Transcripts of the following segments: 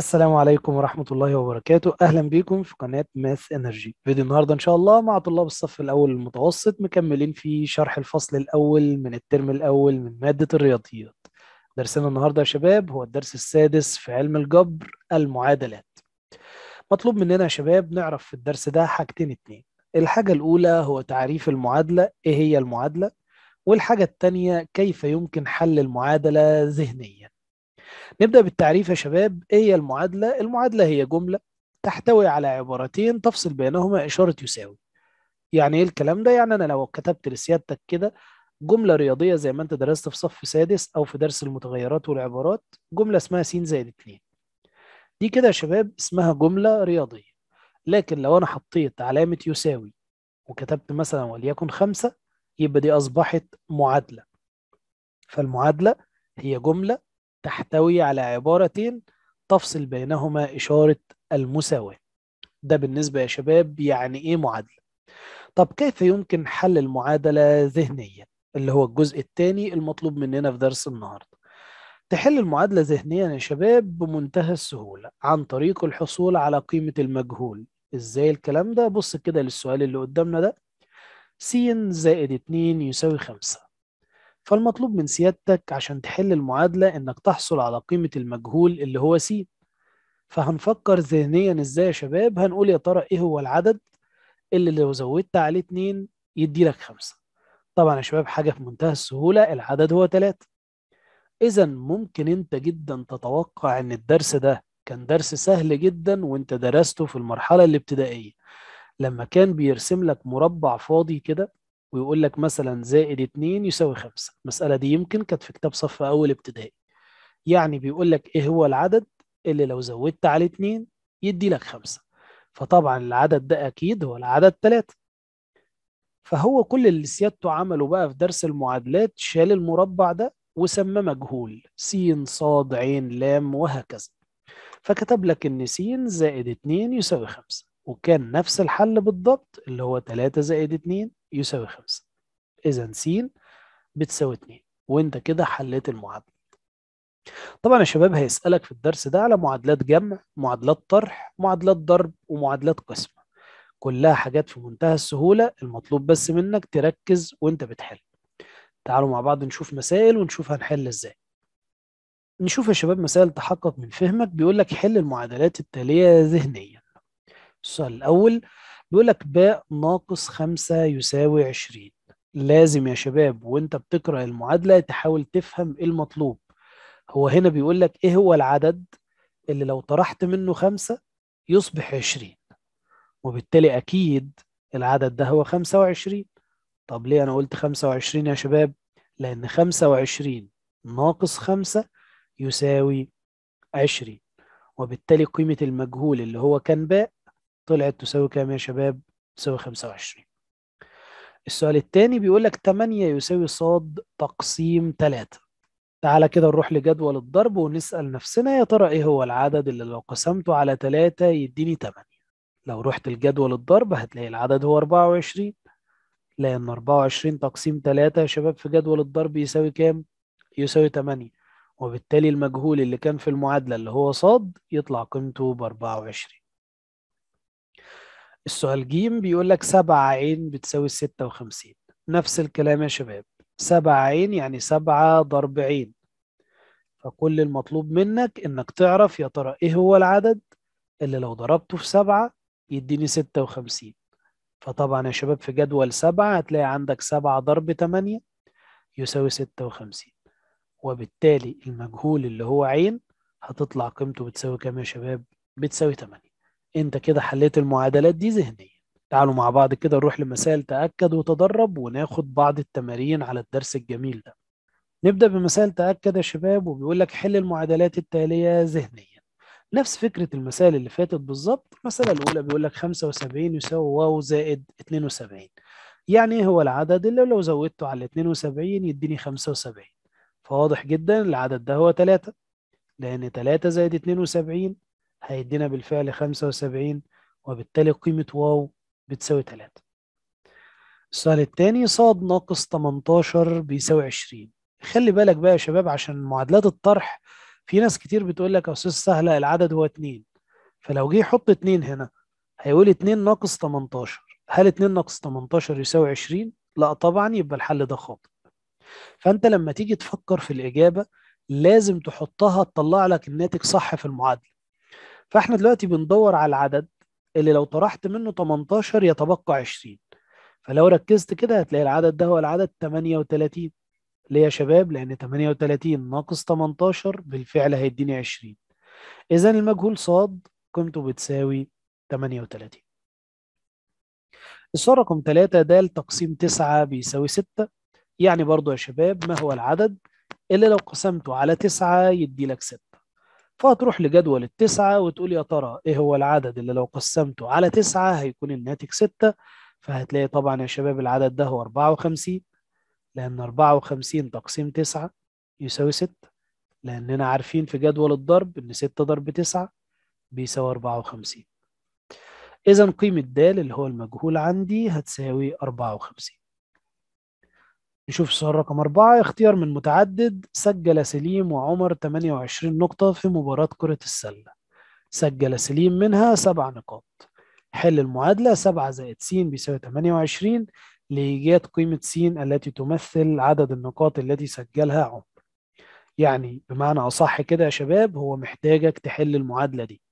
السلام عليكم ورحمة الله وبركاته أهلا بكم في قناة ماث انرجي فيديو النهاردة إن شاء الله مع طلاب الصف الأول المتوسط مكملين في شرح الفصل الأول من الترم الأول من مادة الرياضيات درسنا النهاردة يا شباب هو الدرس السادس في علم الجبر المعادلات مطلوب مننا يا شباب نعرف في الدرس ده حاجتين اتنين الحاجة الأولى هو تعريف المعادلة إيه هي المعادلة والحاجة التانية كيف يمكن حل المعادلة ذهنياً نبدأ بالتعريف يا شباب إيه هي المعادلة؟ المعادلة هي جملة تحتوي على عبارتين تفصل بينهما إشارة يساوي يعني إيه الكلام ده؟ يعني أنا لو كتبت لسيادتك كده جملة رياضية زي ما أنت درست في صف سادس أو في درس المتغيرات والعبارات جملة اسمها س زائد 2 دي كده يا شباب اسمها جملة رياضية لكن لو أنا حطيت علامة يساوي وكتبت مثلا وليكن خمسة يبقى دي أصبحت معادلة فالمعادلة هي جملة تحتوي على عبارتين تفصل بينهما إشارة المساواة ده بالنسبة يا شباب يعني إيه معادلة طب كيف يمكن حل المعادلة ذهنيا اللي هو الجزء الثاني المطلوب مننا في درس النهاردة تحل المعادلة ذهنيا يا شباب بمنتهى السهولة عن طريق الحصول على قيمة المجهول ازاي الكلام ده بص كده للسؤال اللي قدامنا ده س زائد 2 يساوي 5 فالمطلوب من سيادتك عشان تحل المعادلة إنك تحصل على قيمة المجهول اللي هو سي فهنفكر ذهنيا إزاي يا شباب هنقول يا ترى إيه هو العدد اللي لو زودت عليه اتنين يدي لك خمسة طبعا يا شباب حاجة في منتهى السهولة العدد هو تلاتة إذا ممكن أنت جدا تتوقع إن الدرس ده كان درس سهل جدا وأنت درسته في المرحلة الابتدائية لما كان بيرسم لك مربع فاضي كده ويقول لك مثلا زائد 2 يساوي 5 المسألة دي يمكن كانت في كتاب صف أول ابتدائي يعني بيقول لك إيه هو العدد اللي لو زودت عليه 2 يدي لك 5 فطبعا العدد ده أكيد هو العدد 3 فهو كل اللي سيادته عمله بقى في درس المعادلات شال المربع ده وسمى مجهول س ص ع ل وهكذا فكتب لك ان س زائد 2 يساوي 5 وكان نفس الحل بالضبط اللي هو 3 زائد 2 يساوي 5 إذا س بتساوي 2 وأنت كده حليت المعادلة طبعا يا شباب هيسألك في الدرس ده على معادلات جمع معادلات طرح معادلات ضرب ومعادلات قسمة كلها حاجات في منتهى السهولة المطلوب بس منك تركز وانت بتحل تعالوا مع بعض نشوف مسائل ونشوف هنحل ازاي نشوف يا شباب مسائل تحقق من فهمك بيقول لك حل المعادلات التالية ذهنيا السؤال الأول بيقول لك ب ناقص 5 يساوي 20 لازم يا شباب وانت بتقرأ المعادلة تحاول تفهم ايه المطلوب هو هنا بيقول لك ايه هو العدد اللي لو طرحت منه 5 يصبح 20 وبالتالي أكيد العدد ده هو 25 طب ليه أنا قلت 25 يا شباب؟ لأن 25 ناقص 5 يساوي 20 وبالتالي قيمة المجهول اللي هو كان باء طلعت تساوي كام يا شباب؟ تساوي 25 السؤال الثاني بيقول لك 8 يساوي ص تقسيم 3 تعالى كده نروح لجدول الضرب ونسأل نفسنا يا ترى ايه هو العدد اللي لو قسمته على 3 يديني 8 لو رحت لجدول الضرب هتلاقي العدد هو 24 لأن 24 تقسيم 3 يا شباب في جدول الضرب يساوي كام؟ يساوي 8 وبالتالي المجهول اللي كان في المعادلة اللي هو ص يطلع قيمته ب 24 السؤال جيم بيقول لك 7 عين بتساوي 56 نفس الكلام يا شباب 7 عين يعني 7 ضرب عين فكل المطلوب منك انك تعرف يا ترى ايه هو العدد اللي لو ضربته في 7 يديني 56 فطبعا يا شباب في جدول 7 هتلاقي عندك 7 ضرب 8 يساوي 56 وبالتالي المجهول اللي هو عين هتطلع قيمته بتساوي كام يا شباب؟ بتساوي 8 انت كده حليت المعادلات دي ذهنيا تعالوا مع بعض كده نروح لمسائل تأكد وتدرب وناخد بعض التمارين على الدرس الجميل ده نبدأ بمسائل تأكد يا شباب وبيقول لك حل المعادلات التالية ذهنيا نفس فكرة المسائل اللي فاتت بالظبط المسألة الأولى بيقول لك 75 يساوي واو زائد 72 يعني ايه هو العدد اللي لو زودته على 72 يديني 75 فواضح جدا العدد ده هو 3 لأن 3 زائد 72 هيدينا بالفعل 75 وبالتالي قيمة واو بتساوي 3 السؤال التاني ص ناقص 18 بيساوي 20 خلي بالك بقى يا شباب عشان معادلات الطرح في ناس كتير بتقول لك يا استاذ سهله العدد هو 2 فلو جه يحط 2 هنا هيقول 2 ناقص 18 هل 2 ناقص 18 يساوي 20 لا طبعا يبقى الحل ده خاطئ فانت لما تيجي تفكر في الاجابه لازم تحطها تطلع لك الناتج صح في المعادله فاحنا دلوقتي بندور على العدد اللي لو طرحت منه 18 يتبقى 20 فلو ركزت كده هتلاقي العدد ده هو العدد 38 ليه يا شباب لان 38 ناقص 18 بالفعل هيديني 20 اذا المجهول صاد قيمته بتساوي 38 السؤال رقم 3 د تقسيم 9 بيساوي 6 يعني برضو يا شباب ما هو العدد اللي لو قسمته على 9 يدي لك 6 فهتروح لجدول التسعة وتقول يا ترى ايه هو العدد اللي لو قسمته على تسعة هيكون الناتج ستة فهتلاقي طبعا يا شباب العدد ده هو 54 لأن 54 تقسيم تسعة يساوي ستة لأننا عارفين في جدول الضرب إن ستة ضرب تسعة بيساوي 54 إذا قيمة د اللي هو المجهول عندي هتساوي 54 نشوف السؤال رقم أربعة اختيار من متعدد سجل سليم وعمر 28 نقطة في مباراة كرة السلة سجل سليم منها سبع نقاط حل المعادلة سبعة زائد س بيساوي 28 لإيجاد قيمة س التي تمثل عدد النقاط التي سجلها عمر يعني بمعنى أصح كده يا شباب هو محتاجك تحل المعادلة دي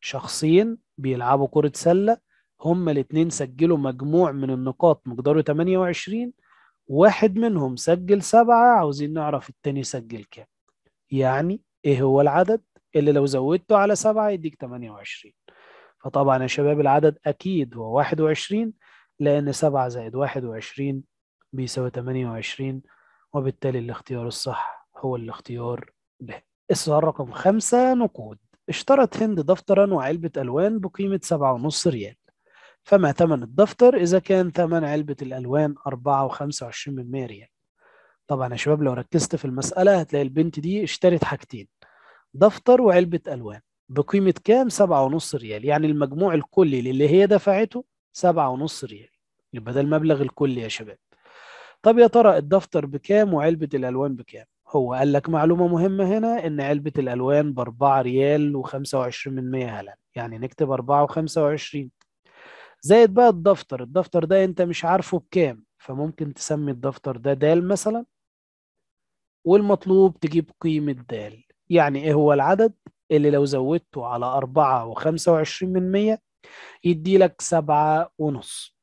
شخصين بيلعبوا كرة سلة هما الاتنين سجلوا مجموع من النقاط مقداره 28 واحد منهم سجل سبعة عاوزين نعرف التاني سجل كام يعني ايه هو العدد اللي لو زودته على سبعة يديك 28 فطبعا يا شباب العدد اكيد هو 21 لان سبعة زائد 21 بيساوي 28 وبالتالي الاختيار الصح هو الاختيار ده السؤال رقم خمسة نقود اشترت هند دفترا وعلبة ألوان بقيمة سبعة ونص ريال فما ثمن الدفتر إذا كان ثمن علبة الألوان 4 و25% ريال طبعا يا شباب لو ركزت في المسألة هتلاقي البنت دي اشترت حاجتين دفتر وعلبة ألوان بقيمة كام؟ سبعة ونص ريال يعني المجموع الكلي للي هي دفعته سبعة ونص ريال يبقى ده المبلغ الكلي يا شباب طب يا ترى الدفتر بكام وعلبة الألوان بكام؟ هو قال لك معلومة مهمة هنا إن علبة الألوان بأربعة ريال وخمسة وعشرين من مية هلا يعني نكتب أربعة وخمسة وعشرين زائد بقى الدفتر الدفتر ده انت مش عارفه بكام فممكن تسمي الدفتر ده دال مثلا والمطلوب تجيب قيمة دال يعني ايه هو العدد اللي لو زودته على أربعة وخمسة وعشرين من مية يدي لك سبعة ونص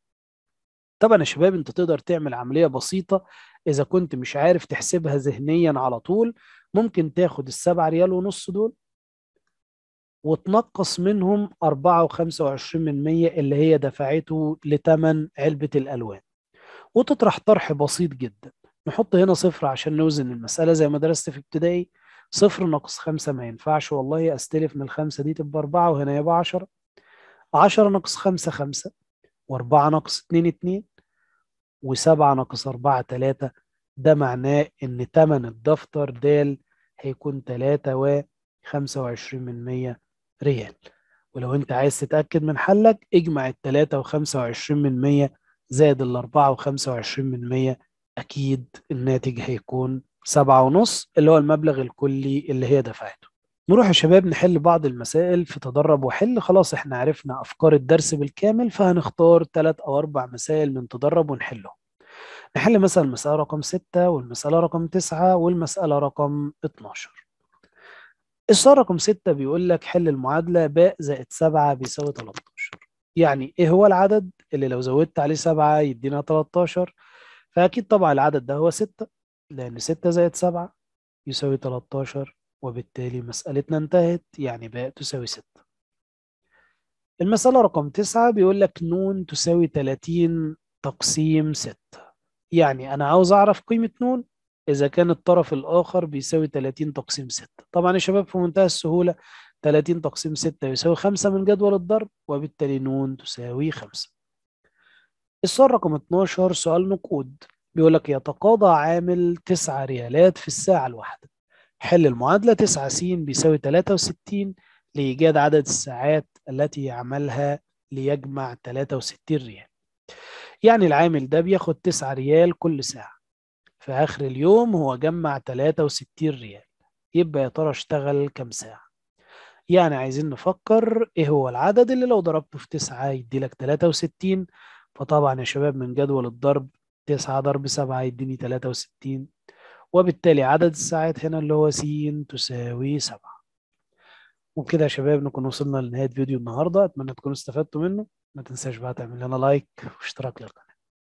طبعا يا شباب انت تقدر تعمل عملية بسيطة إذا كنت مش عارف تحسبها ذهنيا على طول ممكن تاخد السبعة ريال ونص دول وتنقص منهم 4.25% و اللي هي دفعته لتمن علبة الألوان وتطرح طرح بسيط جدا نحط هنا صفر عشان نوزن المسألة زي ما درست في ابتدائي صفر ناقص خمسة ما ينفعش والله أستلف من الخمسة دي تبقى أربعة وهنا يبقى عشرة عشرة ناقص خمسة خمسة وأربعة ناقص اتنين اتنين وسبعة ناقص أربعة تلاتة ده معناه إن تمن الدفتر دال هيكون تلاتة وخمسة وعشرين من مية ريال ولو انت عايز تتأكد من حلك اجمع التلاتة وخمسة وعشرين من مية زائد الأربعة وخمسة وعشرين من مية أكيد الناتج هيكون سبعة ونص اللي هو المبلغ الكلي اللي هي دفعته نروح يا شباب نحل بعض المسائل في تدرب وحل خلاص احنا عرفنا أفكار الدرس بالكامل فهنختار ثلاث أو أربع مسائل من تدرب ونحلهم نحل مثلا المسألة رقم ستة والمسألة رقم تسعة والمسألة رقم 12 السؤال رقم 6 بيقول لك حل المعادلة ب زائد 7 بيساوي 13 يعني إيه هو العدد اللي لو زودت عليه 7 يدينا 13 فأكيد طبعا العدد ده هو 6 لأن 6 زائد 7 يساوي 13 وبالتالي مسألتنا انتهت يعني ب تساوي 6 المسألة رقم 9 بيقول لك ن تساوي 30 تقسيم 6 يعني أنا عاوز أعرف قيمة ن إذا كان الطرف الآخر بيساوي 30 تقسيم 6 طبعا يا شباب في منتهى السهولة 30 تقسيم 6 يساوي 5 من جدول الضرب وبالتالي نون تساوي 5 السؤال رقم 12 سؤال نقود بيقول لك يتقاضى عامل 9 ريالات في الساعة الواحدة حل المعادلة 9 س بيساوي 63 لإيجاد عدد الساعات التي يعملها ليجمع 63 ريال يعني العامل ده بياخد 9 ريال كل ساعة في آخر اليوم هو جمع 63 ريال يبقى يا ترى اشتغل كام ساعة يعني عايزين نفكر ايه هو العدد اللي لو ضربته في 9 يدي لك 63 فطبعا يا شباب من جدول الضرب 9 ضرب 7 يديني 63 وبالتالي عدد الساعات هنا اللي هو س تساوي 7 وبكده يا شباب نكون وصلنا لنهاية فيديو النهاردة أتمنى تكونوا استفدتوا منه ما تنساش بقى تعمل لنا لايك واشتراك للقناة